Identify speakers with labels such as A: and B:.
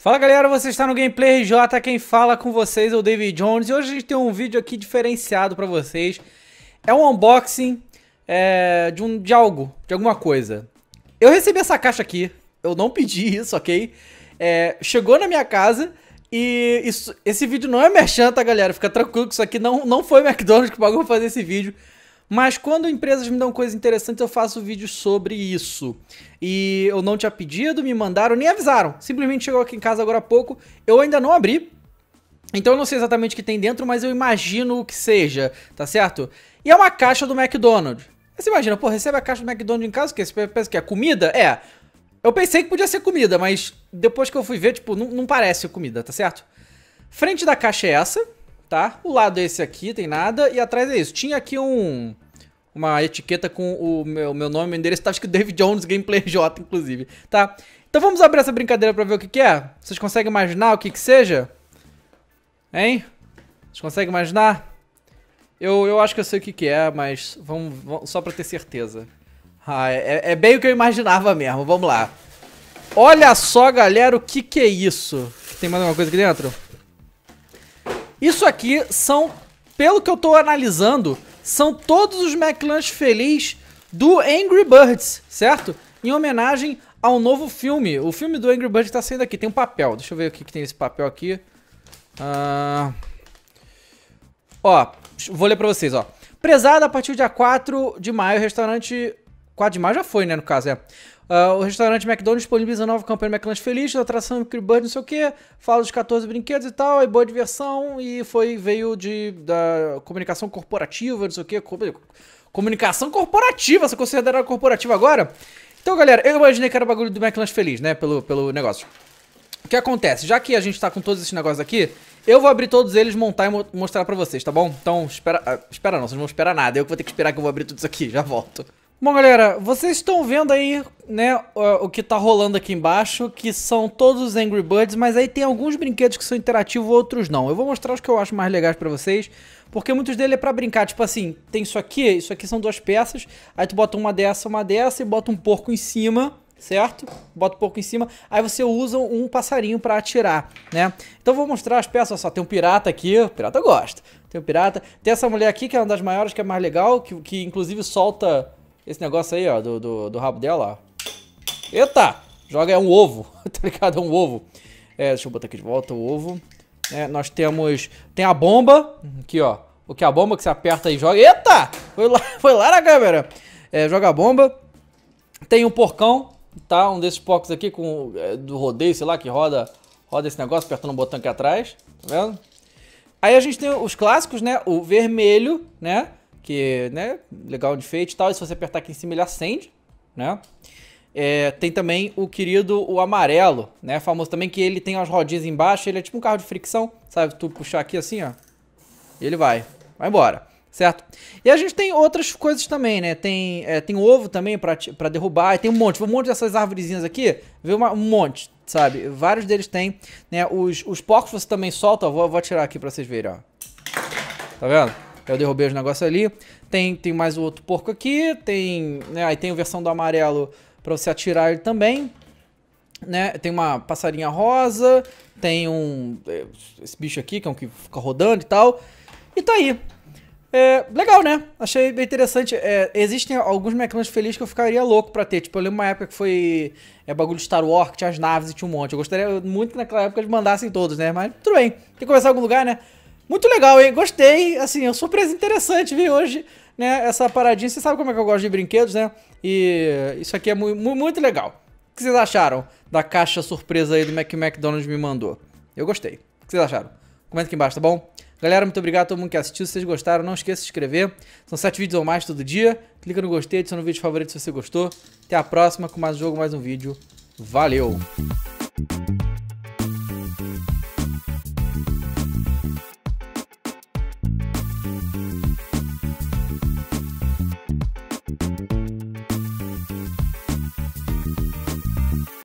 A: Fala galera, você está no Gameplay RJ, quem fala com vocês é o David Jones e hoje a gente tem um vídeo aqui diferenciado para vocês. É um unboxing é, de, um, de algo, de alguma coisa. Eu recebi essa caixa aqui, eu não pedi isso, ok? É, chegou na minha casa e isso, esse vídeo não é merchan, tá galera? Fica tranquilo que isso aqui não, não foi McDonald's que pagou pra fazer esse vídeo. Mas quando empresas me dão coisas interessantes, eu faço vídeos sobre isso. E eu não tinha pedido, me mandaram, nem avisaram. Simplesmente chegou aqui em casa agora há pouco. Eu ainda não abri. Então eu não sei exatamente o que tem dentro, mas eu imagino o que seja, tá certo? E é uma caixa do McDonald's. Você imagina, pô, recebe a caixa do McDonald's em casa, que você pensa que é comida? É. Eu pensei que podia ser comida, mas depois que eu fui ver, tipo, não, não parece comida, tá certo? Frente da caixa é essa tá? O lado é esse aqui, tem nada, e atrás é isso. Tinha aqui um uma etiqueta com o meu, meu nome, meu endereço, tá? que escrito David Jones Gameplay J, inclusive, tá? Então vamos abrir essa brincadeira pra ver o que que é? Vocês conseguem imaginar o que que seja? Hein? Vocês conseguem imaginar? Eu, eu acho que eu sei o que que é, mas vamos, vamos só pra ter certeza. Ah, é, é, é bem o que eu imaginava mesmo, vamos lá. Olha só, galera, o que que é isso? Tem mais alguma coisa aqui dentro? Isso aqui são, pelo que eu tô analisando, são todos os McLunch Feliz do Angry Birds, certo? Em homenagem ao novo filme. O filme do Angry Birds tá saindo aqui. Tem um papel. Deixa eu ver o que, que tem esse papel aqui. Uh... Ó, vou ler pra vocês, ó. Prezado, a partir do dia 4 de maio, o restaurante 4 de maio já foi, né, no caso, é. Uh, o restaurante McDonald's disponibiliza a nova campanha McLanche Feliz, atração Bird, não sei o que, fala dos 14 brinquedos e tal, e boa diversão, e foi, veio de, da comunicação corporativa, não sei o que, comunicação corporativa, você considera corporativa agora? Então, galera, eu imaginei que era o bagulho do McLanche Feliz, né, pelo, pelo negócio. O que acontece? Já que a gente tá com todos esses negócios aqui, eu vou abrir todos eles, montar e mo mostrar pra vocês, tá bom? Então, espera. Uh, espera não, vocês não vão esperar nada. Eu que vou ter que esperar que eu vou abrir tudo isso aqui, já volto. Bom, galera, vocês estão vendo aí, né, o que tá rolando aqui embaixo, que são todos os Angry Birds, mas aí tem alguns brinquedos que são interativos, outros não. Eu vou mostrar os que eu acho mais legais para vocês, porque muitos dele é para brincar, tipo assim, tem isso aqui, isso aqui são duas peças, aí tu bota uma dessa, uma dessa e bota um porco em cima, certo? Bota um porco em cima, aí você usa um passarinho para atirar, né? Então vou mostrar as peças, só tem um pirata aqui, o pirata gosta. Tem um pirata, tem essa mulher aqui que é uma das maiores, que é mais legal, que, que inclusive solta esse negócio aí, ó, do, do, do rabo dela, ó. Eita! Joga é um ovo, tá ligado? É um ovo. É, deixa eu botar aqui de volta o ovo. É, nós temos... Tem a bomba, aqui, ó. O que é a bomba que você aperta e joga... Eita! Foi lá, foi lá na câmera. É, joga a bomba. Tem um porcão, tá? Um desses porcos aqui com, é, do rodeio, sei lá, que roda, roda esse negócio apertando um botão aqui atrás. Tá vendo? Aí a gente tem os clássicos, né? O vermelho, né? que, né, legal de feito e tal. E se você apertar aqui em cima, ele acende, né? É, tem também o querido, o amarelo, né, famoso também, que ele tem as rodinhas embaixo, ele é tipo um carro de fricção, sabe? Tu puxar aqui assim, ó, e ele vai, vai embora certo? E a gente tem outras coisas também, né? Tem, é, tem ovo também para derrubar, e tem um monte, um monte dessas árvorezinhas aqui, vê Uma, um monte, sabe? Vários deles tem, né? Os, os porcos você também solta, ó, vou, vou atirar aqui para vocês verem, ó. Tá vendo? Eu derrubei os negócios ali. Tem, tem mais o outro porco aqui. Tem, né, aí tem a versão do amarelo para você atirar ele também. Né? Tem uma passarinha rosa. Tem um. É, esse bicho aqui, que é um que fica rodando e tal. E tá aí. É, legal, né? Achei bem interessante. É, existem alguns mecanismos felizes que eu ficaria louco pra ter. Tipo, eu lembro uma época que foi é, bagulho de Star Wars, que tinha as naves e tinha um monte. Eu gostaria muito que naquela época eles mandassem todos, né? Mas tudo bem. Tem que começar em algum lugar, né? Muito legal, hein? Gostei. Assim, é uma surpresa interessante, vi hoje, né? Essa paradinha. Você sabe como é que eu gosto de brinquedos, né? E isso aqui é mu mu muito legal. O que vocês acharam da caixa surpresa aí do Mac McDonald's me mandou? Eu gostei. O que vocês acharam? Comenta aqui embaixo, tá bom? Galera, muito obrigado a todo mundo que assistiu. Se vocês gostaram, não esqueça de se inscrever. São sete vídeos ou mais todo dia. Clica no gostei, adiciona no vídeo favorito se você gostou. Até a próxima com mais um jogo, mais um vídeo. Valeu!